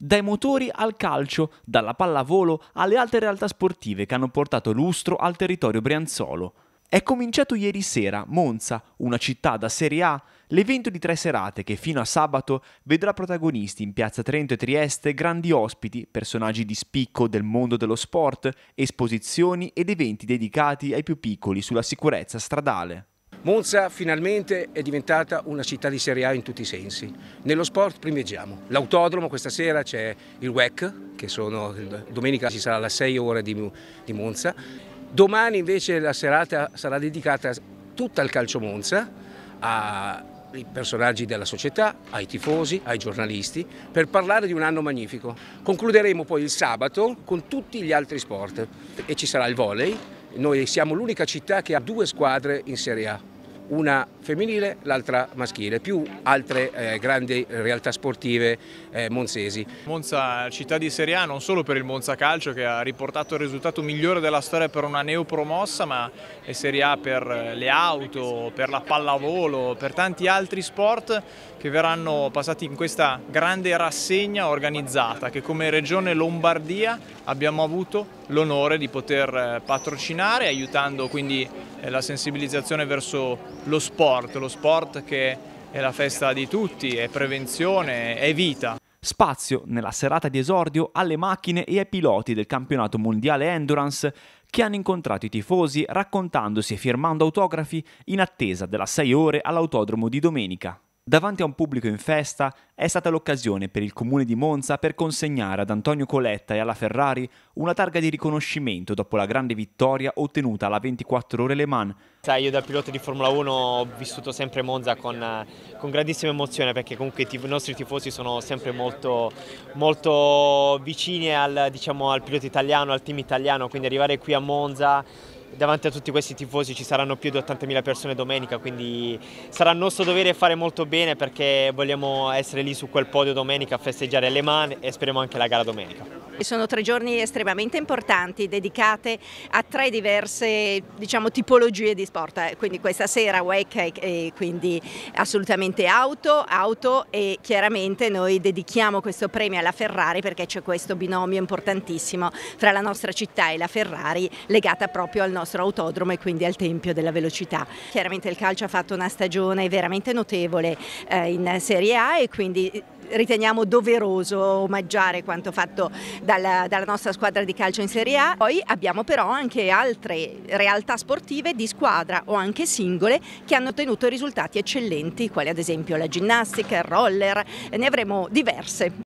Dai motori al calcio, dalla pallavolo alle altre realtà sportive che hanno portato lustro al territorio brianzolo. È cominciato ieri sera Monza, una città da Serie A, l'evento di tre serate che fino a sabato vedrà protagonisti in Piazza Trento e Trieste grandi ospiti, personaggi di spicco del mondo dello sport, esposizioni ed eventi dedicati ai più piccoli sulla sicurezza stradale. Monza finalmente è diventata una città di Serie A in tutti i sensi. Nello sport primeggiamo. L'autodromo questa sera c'è il WEC, che sono, domenica ci sarà la 6 ore di, di Monza. Domani invece la serata sarà dedicata tutta al calcio Monza, ai personaggi della società, ai tifosi, ai giornalisti, per parlare di un anno magnifico. Concluderemo poi il sabato con tutti gli altri sport e ci sarà il volley. Noi siamo l'unica città che ha due squadre in Serie A, una femminile, l'altra maschile, più altre eh, grandi realtà sportive eh, monzesi. Monza città di Serie A non solo per il Monza Calcio che ha riportato il risultato migliore della storia per una neopromossa, ma è Serie A per eh, le auto, per la pallavolo, per tanti altri sport che verranno passati in questa grande rassegna organizzata che come regione Lombardia abbiamo avuto l'onore di poter eh, patrocinare aiutando quindi la sensibilizzazione verso lo sport, lo sport che è la festa di tutti, è prevenzione, è vita. Spazio nella serata di esordio alle macchine e ai piloti del campionato mondiale Endurance che hanno incontrato i tifosi raccontandosi e firmando autografi in attesa della 6 ore all'autodromo di domenica davanti a un pubblico in festa, è stata l'occasione per il comune di Monza per consegnare ad Antonio Coletta e alla Ferrari una targa di riconoscimento dopo la grande vittoria ottenuta alla 24 ore Le Mans. Sai, io da pilota di Formula 1 ho vissuto sempre Monza con, con grandissima emozione perché comunque i, i nostri tifosi sono sempre molto, molto vicini al, diciamo, al pilota italiano, al team italiano, quindi arrivare qui a Monza davanti a tutti questi tifosi ci saranno più di 80.000 persone domenica, quindi sarà nostro dovere fare molto bene perché vogliamo essere lì su quel podio domenica a festeggiare le Mans e speriamo anche la gara domenica. Sono tre giorni estremamente importanti dedicate a tre diverse diciamo, tipologie di sport, eh. quindi questa sera WEC e quindi assolutamente auto, auto e chiaramente noi dedichiamo questo premio alla Ferrari perché c'è questo binomio importantissimo fra la nostra città e la Ferrari legata proprio al nostro nostro autodromo e quindi al Tempio della Velocità. Chiaramente il calcio ha fatto una stagione veramente notevole eh, in Serie A e quindi eh, riteniamo doveroso omaggiare quanto fatto dalla, dalla, nostra squadra di calcio in Serie A. Poi abbiamo però anche altre realtà sportive di squadra o anche singole che hanno ottenuto risultati eccellenti, quali ad esempio la ginnastica, il roller, ne avremo diverse.